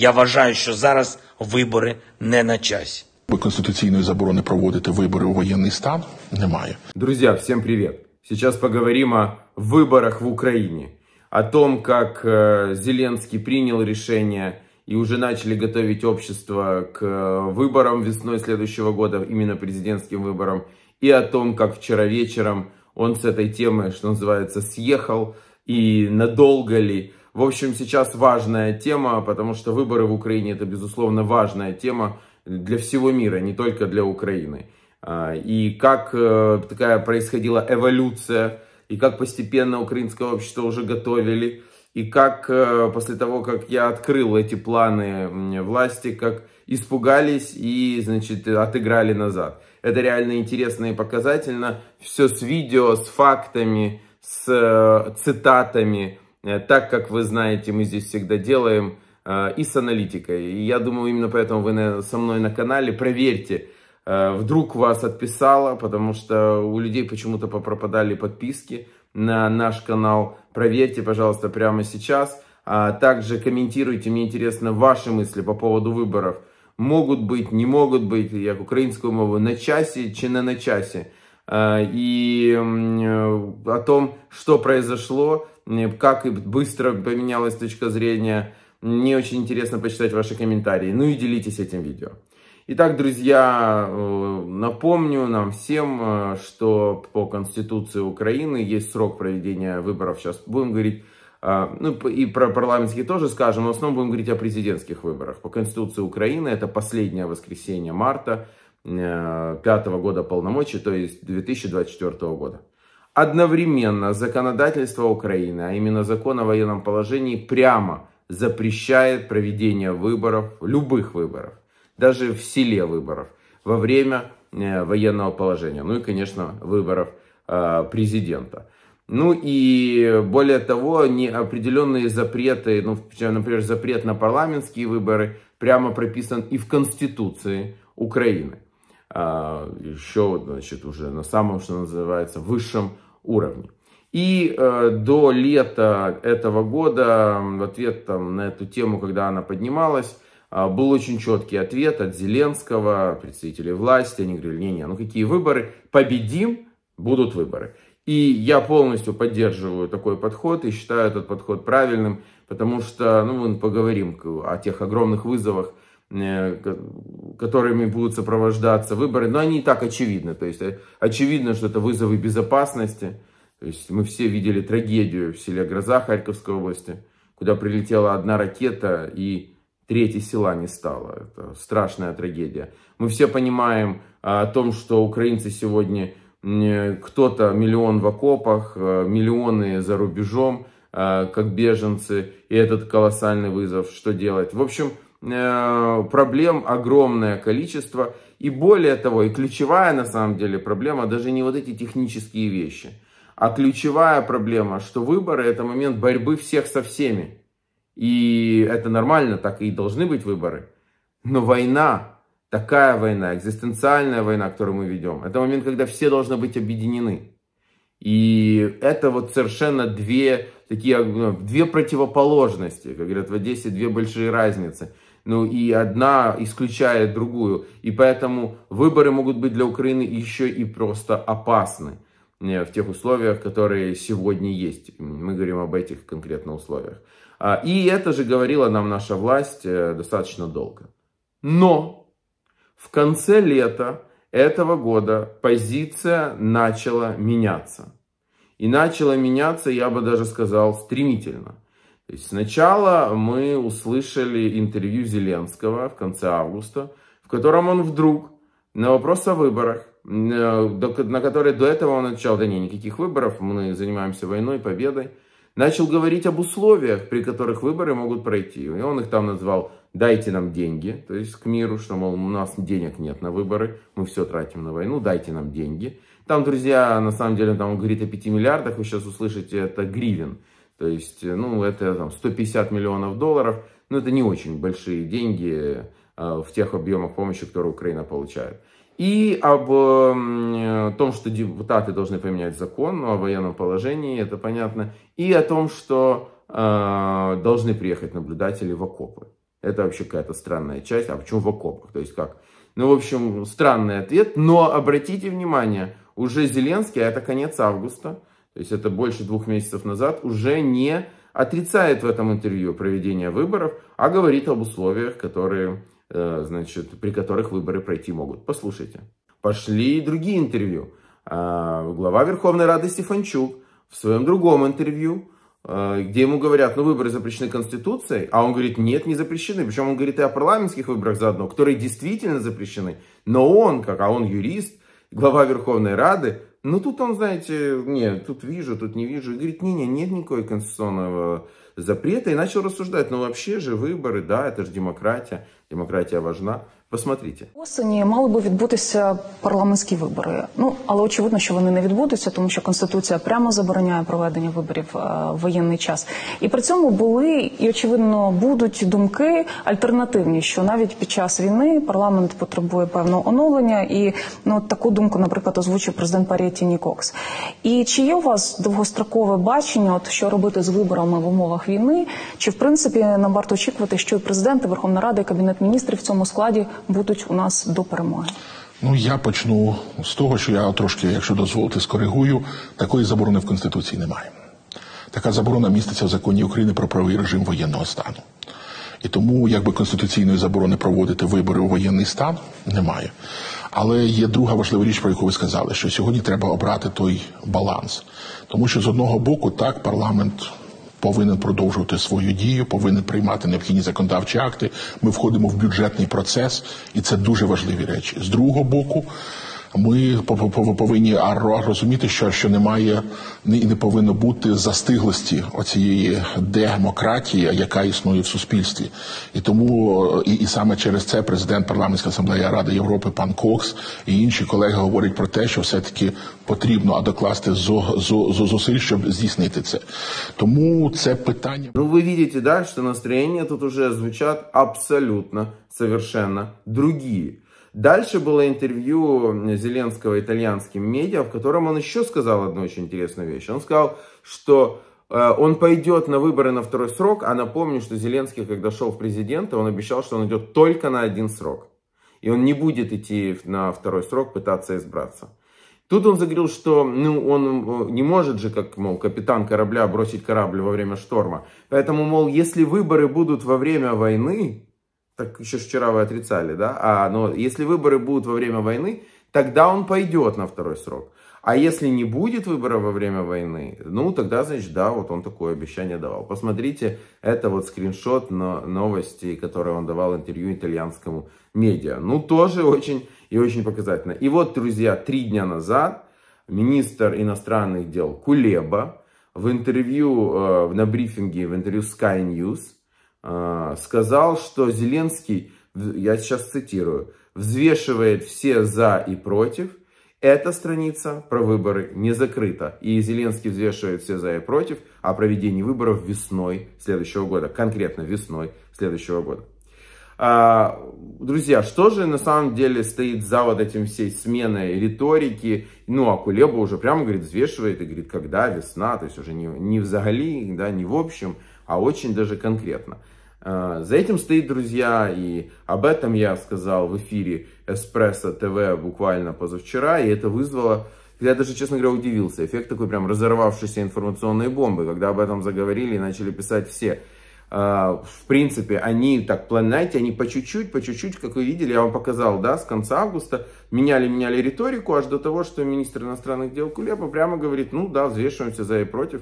Я вважаю, що зараз вибори не на часі. Конституційної заборони проводити вибори у воєнний стан немає. Друзья, всем привет. Сейчас поговорим о выборах в Украине, о том, как э, Зеленский принял решение и уже начали готовить общество к э, выборам весной следующего года, именно президентским выборам, и о том, как вчера вечером он с этой темы, что называется, съехал, и надолго ли, в общем, сейчас важная тема, потому что выборы в Украине это, безусловно, важная тема для всего мира, не только для Украины. А, и как э, такая происходила эволюция, и как постепенно украинское общество уже готовили, и как э, после того, как я открыл эти планы власти, как испугались и, значит, отыграли назад. Это реально интересно и показательно. Все с видео, с фактами, с э, цитатами, Э, так как вы знаете, мы здесь всегда делаем э, и с аналитикой. И я думаю, именно поэтому вы со мной на канале. Проверьте, э, вдруг вас отписало, потому что у людей почему-то пропадали подписки на наш канал. Проверьте, пожалуйста, прямо сейчас. А также комментируйте, мне интересно, ваши мысли по поводу выборов. Могут быть, не могут быть, Я як українською мовою, на часе, чи не на часе. Э, и э, о том, что произошло, как быстро поменялась точка зрения. Мне очень интересно почитать ваши комментарии. Ну и делитесь этим видео. Итак, друзья, э, напомню нам всем, что по Конституции Украины есть срок проведения выборов. Сейчас будем говорить, ну и про парламентские тоже скажем, но в основном будем говорить о президентских выборах. По Конституции Украины это последнее воскресенье марта. 2005 э, года полномочий, то есть 2024 года. Одновременно законодательство Украины, а именно закон о военном положении, прямо запрещает проведение выборов, любых выборов, даже в селе выборов, во время э, военного положения. Ну и, конечно, выборов э, президента. Ну и более того, неопределенные запреты, ну, например, запрет на парламентские выборы прямо прописан и в Конституции Украины. А, еще, значит, уже на самом, что называется, высшем уровне. И э, до лета этого года в ответ там, на эту тему, когда она поднималась, э, был очень четкий ответ от Зеленского, представителей власти. Они говорили, не-не, ну какие выборы? Победим, будут выборы. И я полностью поддерживаю такой подход и считаю этот подход правильным, потому что, ну, мы поговорим о тех огромных вызовах, Э, которыми будут сопровождаться выборы, но они и так очевидны. То есть э, очевидно, что это вызовы безопасности. То есть мы все видели трагедию в селе Гроза Харьковской области, куда прилетела одна ракета и третьей села не стало. Это страшная трагедия. Мы все понимаем а, о том, что украинцы сегодня э, кто-то миллион в окопах, миллионы за рубежом, как беженцы, и этот колоссальный вызов, что делать. В общем, Э, проблем огромное количество. И более того, и ключевая на самом деле проблема даже не вот эти технические вещи, а ключевая проблема, что выборы это момент борьбы всех со всеми. И это нормально, так и должны быть выборы. Но война, такая война, экзистенциальная война, которую мы ведем, это момент, когда все должны быть объединены. И это вот совершенно две такие, ну, две противоположности, как говорят в Одессе, две большие разницы – ну и одна исключает другую. И поэтому выборы могут быть для Украины еще и просто опасны э, в тех условиях, которые сегодня есть. Мы говорим об этих конкретно условиях. А, и это же говорила нам наша власть э, достаточно долго. Но в конце лета этого года позиция начала меняться. И начала меняться, я бы даже сказал, стремительно – то есть сначала мы услышали интервью Зеленского в конце августа, в котором он вдруг на вопрос о выборах, э, на который до этого он отвечал, да не, никаких выборов, мы занимаемся войной, победой, начал говорить об условиях, при которых выборы могут пройти. И он их там назвал «дайте нам деньги», то есть к миру, что, мол, у нас денег нет на выборы, мы все тратим на войну, дайте нам деньги. Там, друзья, на самом деле, там он говорит о 5 миллиардах, вы сейчас услышите это гривен. То есть, э, ну, это там 150 миллионов долларов. Но это не очень большие деньги э, в тех объемах помощи, которые Украина получает. И об эм, э, том, что депутаты должны поменять закон ну, о военном положении, это понятно. И о том, что должны приехать наблюдатели в окопы. Это вообще какая-то странная часть. А почему в окопах? То есть как? Ну, в общем, странный ответ. Но обратите внимание, уже Зеленский, а это конец августа, то есть это больше двух месяцев назад, уже не отрицает в этом интервью проведение выборов, а говорит об условиях, которые, э, значит, при которых выборы пройти могут. Послушайте. Пошли и другие интервью. А, глава Верховной Рады Стефанчук в своем другом интервью, э, где ему говорят, ну выборы запрещены Конституцией, а он говорит, нет, не запрещены. Причем он говорит и о парламентских выборах заодно, которые действительно запрещены. Но он, как, а он юрист, глава Верховной Рады, ну тут он, знаете, не, тут вижу, тут не вижу. И говорит, не, не, нет никакой конституционного запрета. И начал рассуждать, ну вообще же выборы, да, это же демократия, демократия важна. Посмотрите. осені мали би відбутися парламентські вибори. Ну але очевидно, що вони не відбудуться, тому що конституція прямо забороняє проведення виборів е, в воєнний час. І при цьому були і очевидно будуть думки альтернативні, що навіть під час війни парламент потребує певного оновлення, і ну таку думку, наприклад, озвучив президент Парі Тіні Кокс. І чи є у вас довгострокове бачення, от що робити з виборами в умовах війни? Чи в принципі нам варто очікувати, що і президент, і Верховна Рада і кабінет міністрів в цьому складі? будуть у нас до перемоги. Ну я почну з того, що я трошки, якщо дозволити, скоригую. Такої заборони в конституції немає. Така заборона міститься в законі України про правовий режим воєнного стану. І тому, якби конституційної заборони проводити вибори у воєнний стан, немає. Але є друга важлива річ, про яку ви сказали, що сьогодні треба обрати той баланс, тому що з одного боку так парламент повинен продовжувати свою дію, повинен приймати необхідні законодавчі акти. Ми входимо в бюджетний процес, і це дуже важливі речі. З другого боку. Ми повинні розуміти, що що немає і не повинно бути застиглості оцієї демократії, яка існує в суспільстві, і тому і, і саме через це президент парламентської асамблеї Ради Європи пан Кокс і інші колеги говорять про те, що все таки потрібно докласти зусиль, щоб здійснити це. Тому це питання. Ну ви бачите, да, що настроєння тут уже звучать абсолютно совершенно другі. Дальше было интервью Зеленского итальянским медиа, в котором он еще сказал одну очень интересную вещь. Он сказал, что э, он пойдет на выборы на второй срок, а напомню, что Зеленский, когда шел в президенты, он обещал, что он идет только на один срок. И он не будет идти на второй срок пытаться избраться. Тут он заговорил, что ну, он э, не может же, как, мол, капитан корабля бросить корабль во время шторма. Поэтому, мол, если выборы будут во время войны, так еще вчера вы отрицали, да? А, но если выборы будут во время войны, тогда он пойдет на второй срок. А если не будет выбора во время войны, ну тогда, значит, да, вот он такое обещание давал. Посмотрите, это вот скриншот на новости, которые он давал интервью итальянскому медиа. Ну, тоже очень и очень показательно. И вот, друзья, три дня назад министр иностранных дел Кулеба в интервью, э, на брифинге, в интервью Sky News – а, сказал, что Зеленский, я сейчас цитирую, взвешивает все за и против. Эта страница про выборы не закрыта. И Зеленский взвешивает все за и против о проведении выборов весной следующего года. Конкретно весной следующего года. А, друзья, что же на самом деле стоит за вот этим всей сменой риторики? Ну, а Кулеба уже прямо, говорит, взвешивает и говорит, когда весна, то есть уже не, не взагали, да, не в общем, а очень даже конкретно. Э, за этим стоит, друзья, и об этом я сказал в эфире Эспрессо ТВ буквально позавчера, и это вызвало, я даже, честно говоря, удивился, эффект такой прям разорвавшейся информационной бомбы, когда об этом заговорили и начали писать все. Э, в принципе, они так, знаете, они по чуть-чуть, по чуть-чуть, как вы видели, я вам показал, да, с конца августа, меняли-меняли риторику, аж до того, что министр иностранных дел Кулеба прямо говорит, ну да, взвешиваемся за и против,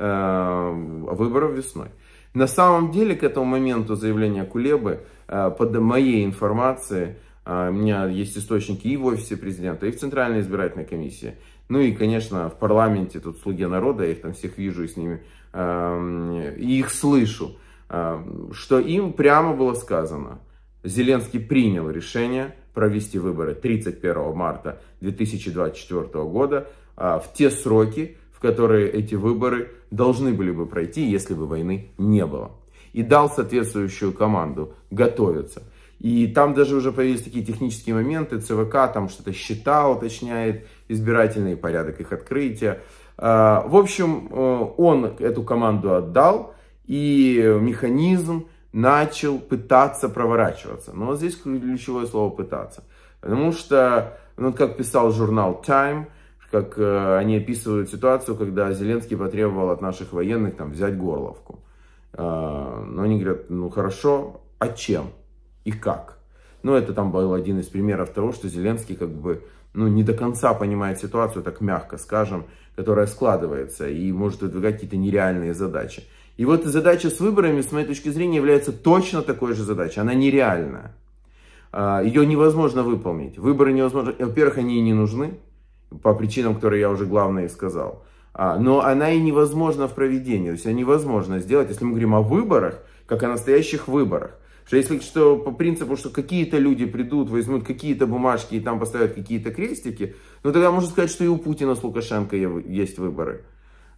Э, выборов весной. На самом деле, к этому моменту заявления Кулебы, э, по моей информации, э, у меня есть источники и в офисе президента, и в Центральной избирательной комиссии. Ну и, конечно, в парламенте тут слуги народа, я их там всех вижу и с ними, эм, и их слышу, что им прямо было сказано. Зеленский принял решение провести выборы 31 марта 2024 года в те сроки, в которые эти выборы должны были бы пройти, если бы войны не было. И дал соответствующую команду готовиться. И там даже уже появились такие технические моменты, ЦВК там что-то считал, уточняет, избирательный порядок их открытия. А, в общем, э, он эту команду отдал, и механизм начал пытаться проворачиваться. Но здесь ключевое слово «пытаться». Потому что, ну, как писал журнал Time – как э, они описывают ситуацию, когда Зеленский потребовал от наших военных там, взять Горловку. Э, но они говорят, ну хорошо, а чем и как? Ну, это там был один из примеров того, что Зеленский как бы ну, не до конца понимает ситуацию, так мягко скажем, которая складывается и может выдвигать какие-то нереальные задачи. И вот задача с выборами, с моей точки зрения, является точно такой же задачей. Она нереальная. Э, Ее невозможно выполнить. Выборы невозможно. Во-первых, они и не нужны по причинам, которые я уже главные сказал. А, но она и невозможна в проведении, то есть она невозможно сделать, если мы говорим о выборах, как о настоящих выборах. Что если что по принципу, что какие-то люди придут, возьмут какие-то бумажки и там поставят какие-то крестики, ну тогда можно сказать, что и у Путина с Лукашенко есть выборы.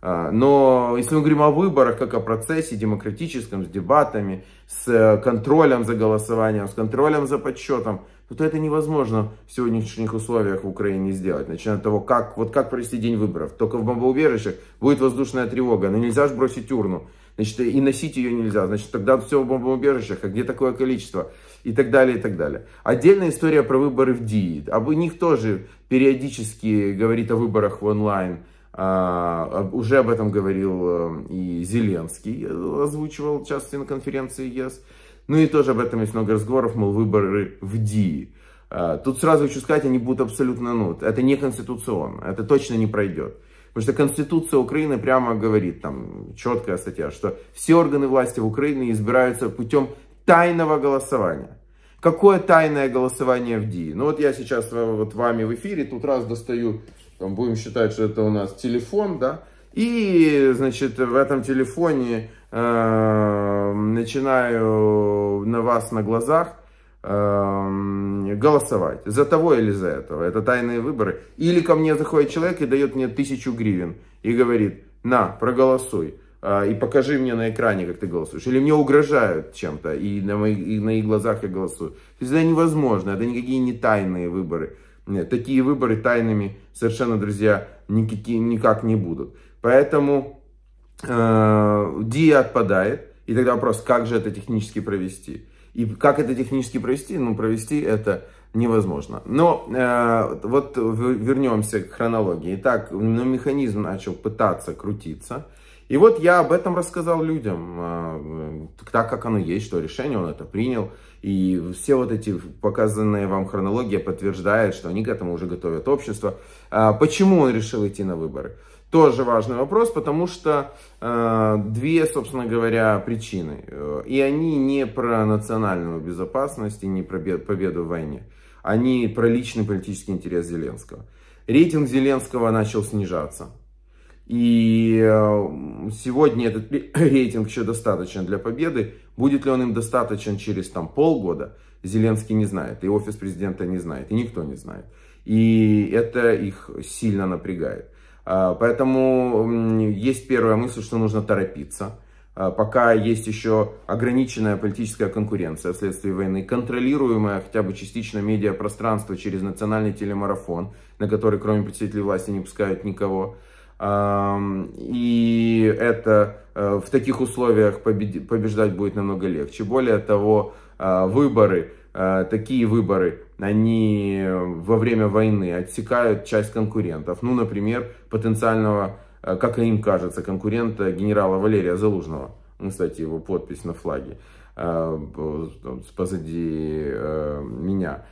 А, но если мы говорим о выборах, как о процессе демократическом, с дебатами, с э, контролем за голосованием, с контролем за подсчетом, вот ну, это невозможно в сегодняшних условиях в Украине сделать. Начиная от того, как, вот как провести день выборов. Только в бомбоубежищах будет воздушная тревога, но нельзя же бросить урну. Значит, и носить ее нельзя. Значит, тогда все в бомбоубежищах, а где такое количество? И так далее, и так далее. Отдельная история про выборы в ДИИ. Об них тоже периодически говорит о выборах в онлайн. А, уже об этом говорил э, и Зеленский, э, озвучивал часто на конференции ЕС. Yes. Ну и тоже об этом есть много разговоров, мол, выборы в ДИ. А, тут сразу хочу сказать, они будут абсолютно, ну, это не конституционно, это точно не пройдет. Потому что Конституция Украины прямо говорит, там четкая статья, что все органы власти в Украине избираются путем тайного голосования. Какое тайное голосование в ДИ? Ну вот я сейчас э, вот вами в эфире, тут раз достаю, там будем считать, что это у нас телефон, да, и, значит, в этом телефоне Эм, начинаю на вас на глазах эм, голосовать за того или за этого. Это тайные выборы. Или ко мне заходит человек и дает мне тысячу гривен и говорит, на, проголосуй а, и покажи мне на экране, как ты голосуешь. Или мне угрожают чем-то, и на, моих, и на их глазах я голосую. То есть это невозможно, это никакие не тайные выборы. Нет, такие выборы тайными совершенно, друзья, никакие, никак не будут. Поэтому DIA э, отпадает, и тогда вопрос, как же это технически провести? И как это технически провести? Ну, провести это невозможно. Но э, вот вернемся к хронологии. Итак, ну, механизм начал пытаться крутиться. И вот я об этом рассказал людям, э, так как оно есть, что решение он это принял. И все вот эти показанные вам хронология подтверждает, что они к этому уже готовят общество. А почему он решил идти на выборы? Тоже важный вопрос, потому что э, две, собственно говоря, причины. Э, и они не про национальную безопасность и не про победу в войне. Они про личный политический интерес Зеленского. Рейтинг Зеленского начал снижаться. И э, сегодня этот рейтинг еще достаточен для победы. Будет ли он им достаточен через там, полгода, Зеленский не знает. И офис президента не знает. И никто не знает. И это их сильно напрягает. А, поэтому есть первая мысль, что нужно торопиться. А, пока есть еще ограниченная политическая конкуренция вследствие войны, контролируемая хотя бы частично медиапространство через национальный телемарафон, на который кроме представителей власти не пускают никого. А, и это э, в таких условиях побеждать будет намного легче. Более того, выборы Э, такие выборы, они во время войны отсекают часть конкурентов. Ну, например, потенциального, э, как им кажется, конкурента генерала Валерия Залужного. Ну, кстати, его подпись на флаге э, позади меня.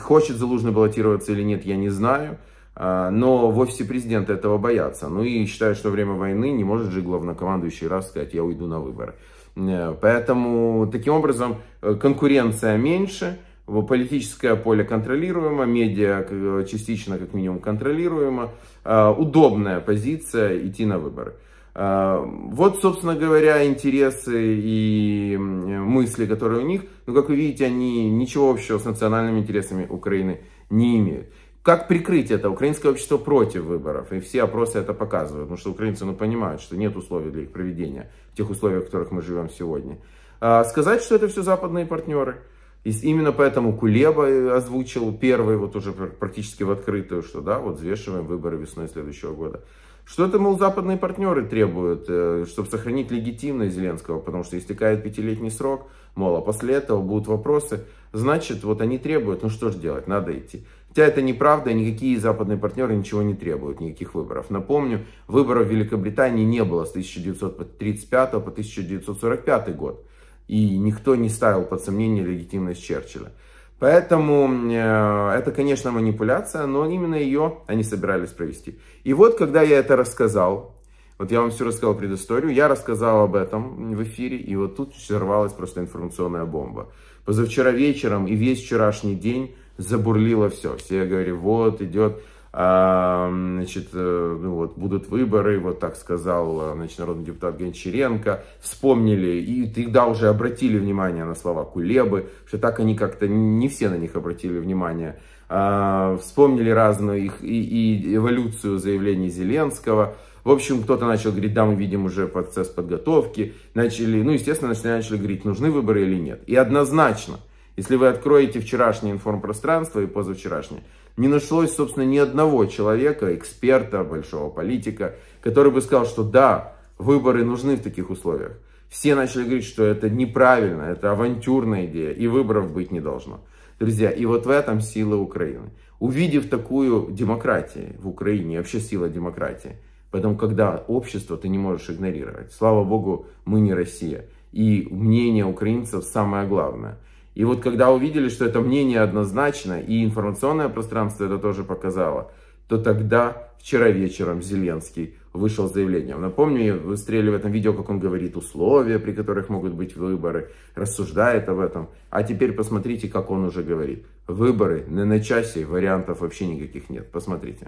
Хочет Залужный баллотироваться или нет, я не знаю. Но в офисе президента этого боятся. Ну и считают, что время войны не может же главнокомандующий раз сказать, я уйду на выборы. Э, поэтому таким образом э, конкуренция меньше, политическое поле контролируемо, медиа э, частично как минимум контролируемо, удобная позиция идти на выборы. Вот, собственно говоря, интересы и мысли, которые у них, ну, как вы видите, они ничего общего с национальными интересами Украины не имеют как прикрыть это? Украинское общество против выборов, и все опросы это показывают, потому что украинцы ну, понимают, что нет условий для их проведения в тех условиях, в которых мы живем сегодня. А сказать, что это все западные партнеры. И именно поэтому Кулеба э, озвучил первый, вот уже практически в открытую, что да, вот взвешиваем выборы весной следующего года. Что это, мол, западные партнеры требуют, э, чтобы сохранить легитимность Зеленского, потому что истекает пятилетний срок, мол, а после этого будут вопросы, значит, вот они требуют, ну что же делать, надо идти. Хотя это неправда, никакие западные партнеры ничего не требуют, никаких выборов. Напомню, выборов в Великобритании не было с 1935 по 1945 год. И никто не ставил под сомнение легитимность Черчилля. Поэтому э, это, конечно, манипуляция, но именно ее они собирались провести. И вот, когда я это рассказал, вот я вам все рассказал предысторию, я рассказал об этом в эфире, и вот тут взорвалась просто информационная бомба. Позавчера вечером и весь вчерашний день забурлило все. Все говорили, вот идет, а, значит, э, ну вот будут выборы, вот так сказал э, значит, народный депутат Гончаренко. Вспомнили и тогда уже обратили внимание на слова Кулебы, что так они как-то не все на них обратили внимание. А, вспомнили разную их и, и эволюцию заявлений Зеленского. В общем, кто-то начал говорить, да, мы видим уже процесс подготовки. Начали, ну, естественно, начали, начали говорить, нужны выборы или нет. И однозначно – если вы откроете вчерашнее информпространство и позавчерашнее, не нашлось, собственно, ни одного человека, эксперта, большого политика, который бы сказал, что да, выборы нужны в таких условиях. Все начали говорить, что это неправильно, это авантюрная идея, и выборов быть не должно. Друзья, и вот в этом сила Украины. Увидев такую демократию в Украине, вообще сила демократии, Поэтому, когда общество, ты не можешь игнорировать. Слава богу, мы не Россия. И мнение украинцев самое главное. И вот когда увидели, что это мнение однозначно, и информационное пространство это тоже показало, то тогда вчера вечером Зеленский вышел с заявлением. Напомню, я выстрелил в этом видео, как он говорит условия, при которых могут быть выборы, рассуждает об этом. А теперь посмотрите, как он уже говорит. Выборы не на часі, вариантов вообще никаких нет. Посмотрите.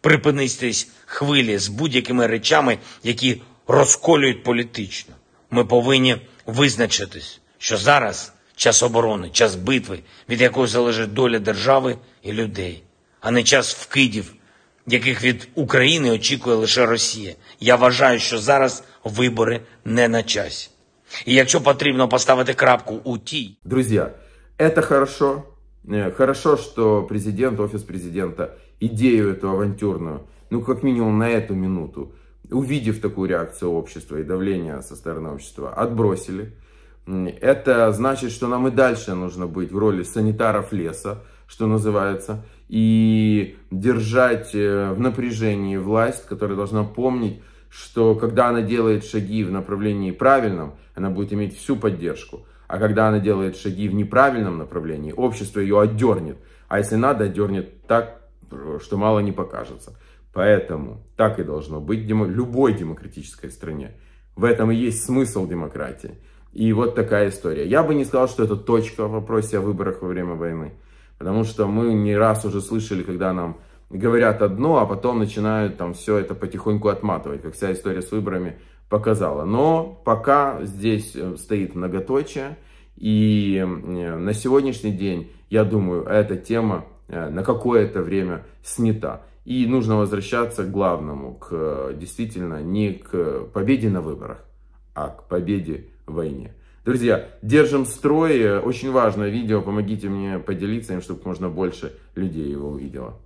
Припинитись хвилі с будь-якими речами, які розколюють политично. Мы должны визначитись, що зараз час оборони, час битви, від якої залежить доля держави і людей, а не час вкидів, яких від України очікує лише Росія. Я вважаю, що зараз вибори не на часі. И если потребно поставить крапку у ті. Друзья, это хорошо. Э, хорошо, что президент, офис президента, идею эту авантюрную, ну как минимум на эту минуту, увидев такую реакцию общества и давление со стороны общества, отбросили. Это значит, что нам и дальше нужно быть в роли санитаров леса, что называется, и держать э, в напряжении власть, которая должна помнить, что когда она делает шаги в направлении правильном, она будет иметь всю поддержку. А когда она делает шаги в неправильном направлении, общество ее отдернет. А если надо, отдернет так, что мало не покажется. Поэтому так и должно быть в любой демократической стране. В этом и есть смысл демократии. И вот такая история. Я бы не сказал, что это точка в вопросе о выборах во время войны. Потому что мы не раз уже слышали, когда нам говорят одно, а потом начинают там все это потихоньку отматывать, как вся история с выборами показала. Но пока здесь э, стоит многоточие. И на сегодняшний день, я думаю, эта тема э, на какое-то время снята. И нужно возвращаться к главному, к, э, действительно не к победе на выборах, а к победе войне. Друзья, держим строй. Очень важное видео. Помогите мне поделиться им, чтобы можно больше людей его увидело.